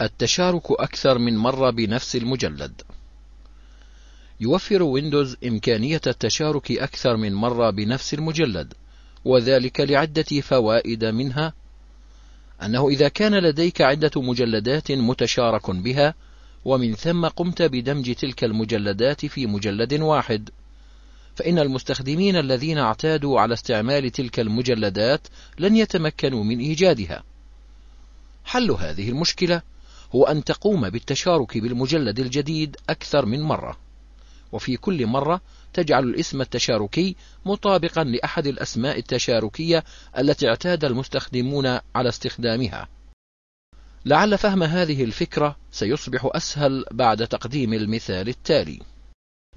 التشارك أكثر من مرة بنفس المجلد يوفر ويندوز إمكانية التشارك أكثر من مرة بنفس المجلد وذلك لعدة فوائد منها أنه إذا كان لديك عدة مجلدات متشارك بها ومن ثم قمت بدمج تلك المجلدات في مجلد واحد فإن المستخدمين الذين اعتادوا على استعمال تلك المجلدات لن يتمكنوا من إيجادها. حل هذه المشكلة هو أن تقوم بالتشارك بالمجلد الجديد أكثر من مرة وفي كل مرة تجعل الاسم التشاركي مطابقا لأحد الأسماء التشاركية التي اعتاد المستخدمون على استخدامها لعل فهم هذه الفكرة سيصبح أسهل بعد تقديم المثال التالي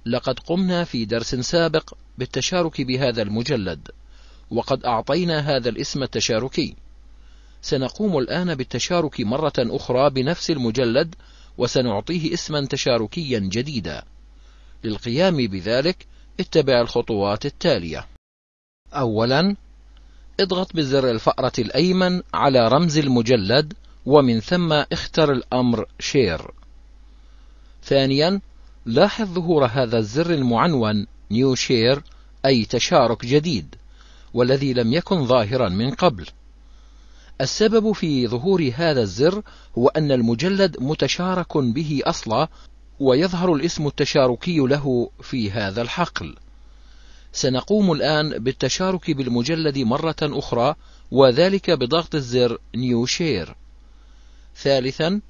لقد قمنا في درس سابق بالتشارك بهذا المجلد وقد أعطينا هذا الاسم التشاركي سنقوم الآن بالتشارك مرة أخرى بنفس المجلد وسنعطيه اسما تشاركيا جديدا للقيام بذلك اتبع الخطوات التالية أولا اضغط بزر الفأرة الأيمن على رمز المجلد ومن ثم اختر الأمر شير ثانيا لاحظ ظهور هذا الزر المعنون نيو شير أي تشارك جديد والذي لم يكن ظاهرا من قبل السبب في ظهور هذا الزر هو أن المجلد متشارك به أصلا ويظهر الاسم التشاركي له في هذا الحقل سنقوم الآن بالتشارك بالمجلد مرة أخرى وذلك بضغط الزر نيو شير ثالثا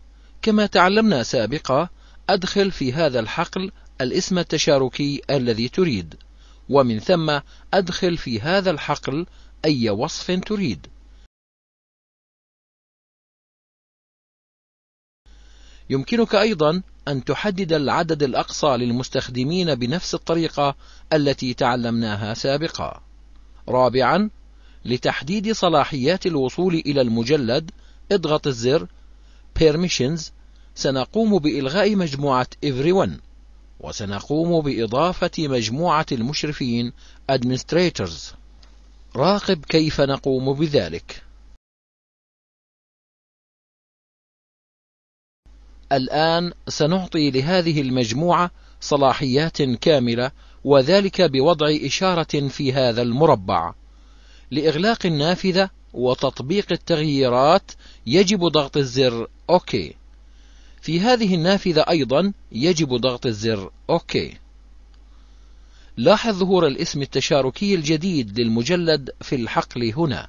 كما تعلمنا سابقا أدخل في هذا الحقل الاسم التشاركي الذي تريد ومن ثم أدخل في هذا الحقل أي وصف تريد يمكنك أيضا أن تحدد العدد الأقصى للمستخدمين بنفس الطريقة التي تعلمناها سابقا. رابعا لتحديد صلاحيات الوصول إلى المجلد اضغط الزر Permissions سنقوم بإلغاء مجموعة Everyone وسنقوم بإضافة مجموعة المشرفين Administrators راقب كيف نقوم بذلك الآن سنعطي لهذه المجموعة صلاحيات كاملة وذلك بوضع إشارة في هذا المربع لإغلاق النافذة وتطبيق التغييرات يجب ضغط الزر OK في هذه النافذة أيضا يجب ضغط الزر OK لاحظ ظهور الاسم التشاركي الجديد للمجلد في الحقل هنا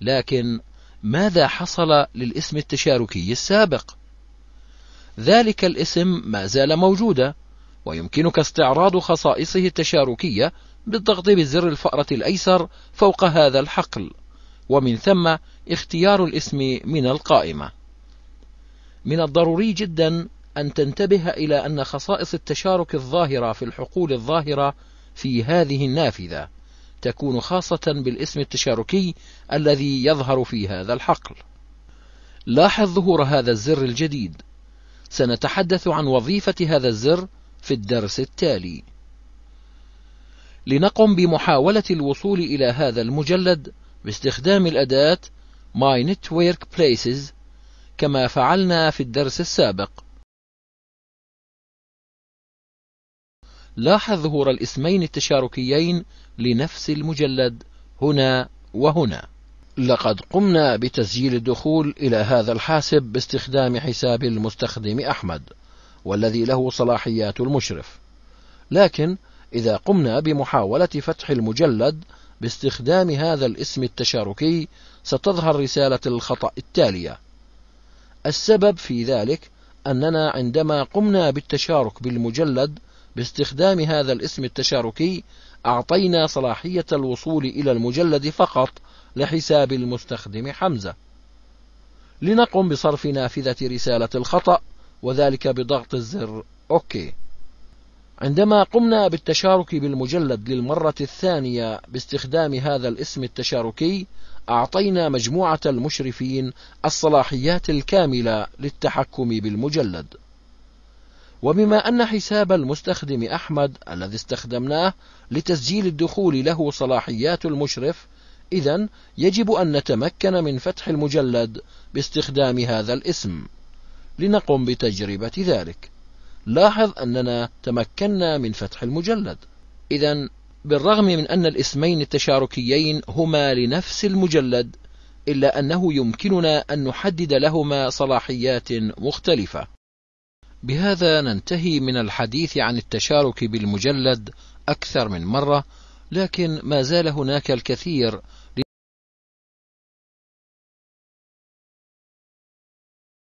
لكن ماذا حصل للاسم التشاركي السابق ذلك الاسم ما زال موجودا ويمكنك استعراض خصائصه التشاركية بالضغط بزر الفأرة الأيسر فوق هذا الحقل ومن ثم اختيار الاسم من القائمة من الضروري جدا أن تنتبه إلى أن خصائص التشارك الظاهرة في الحقول الظاهرة في هذه النافذة تكون خاصة بالاسم التشاركي الذي يظهر في هذا الحقل لاحظ ظهور هذا الزر الجديد سنتحدث عن وظيفة هذا الزر في الدرس التالي لنقم بمحاولة الوصول إلى هذا المجلد باستخدام الأداة My Network Places كما فعلنا في الدرس السابق لاحظ ظهور الاسمين التشاركيين لنفس المجلد هنا وهنا لقد قمنا بتسجيل الدخول إلى هذا الحاسب باستخدام حساب المستخدم أحمد والذي له صلاحيات المشرف لكن إذا قمنا بمحاولة فتح المجلد باستخدام هذا الاسم التشاركي ستظهر رسالة الخطأ التالية السبب في ذلك أننا عندما قمنا بالتشارك بالمجلد باستخدام هذا الاسم التشاركي أعطينا صلاحية الوصول إلى المجلد فقط لحساب المستخدم حمزة لنقم بصرف نافذة رسالة الخطأ وذلك بضغط الزر أوكي عندما قمنا بالتشارك بالمجلد للمرة الثانية باستخدام هذا الاسم التشاركي أعطينا مجموعة المشرفين الصلاحيات الكاملة للتحكم بالمجلد وبما أن حساب المستخدم أحمد الذي استخدمناه لتسجيل الدخول له صلاحيات المشرف إذا يجب أن نتمكن من فتح المجلد باستخدام هذا الاسم لنقم بتجربة ذلك لاحظ أننا تمكنا من فتح المجلد إذا بالرغم من أن الاسمين التشاركيين هما لنفس المجلد إلا أنه يمكننا أن نحدد لهما صلاحيات مختلفة بهذا ننتهي من الحديث عن التشارك بالمجلد أكثر من مرة لكن ما زال هناك الكثير